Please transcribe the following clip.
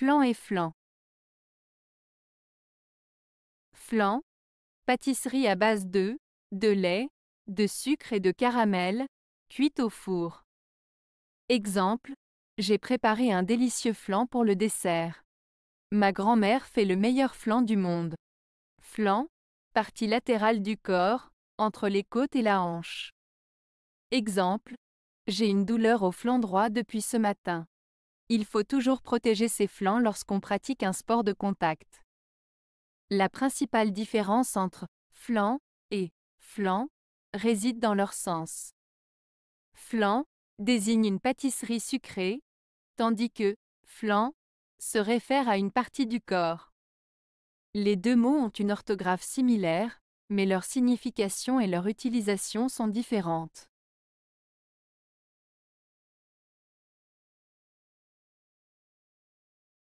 Flan et flan. Flan. Pâtisserie à base d'œufs, de lait, de sucre et de caramel, cuite au four. Exemple, j'ai préparé un délicieux flan pour le dessert. Ma grand-mère fait le meilleur flan du monde. Flan, partie latérale du corps, entre les côtes et la hanche. Exemple, j'ai une douleur au flanc droit depuis ce matin. Il faut toujours protéger ses flancs lorsqu'on pratique un sport de contact. La principale différence entre flanc et flanc réside dans leur sens. Flanc » désigne une pâtisserie sucrée, tandis que flanc » se réfère à une partie du corps. Les deux mots ont une orthographe similaire, mais leur signification et leur utilisation sont différentes.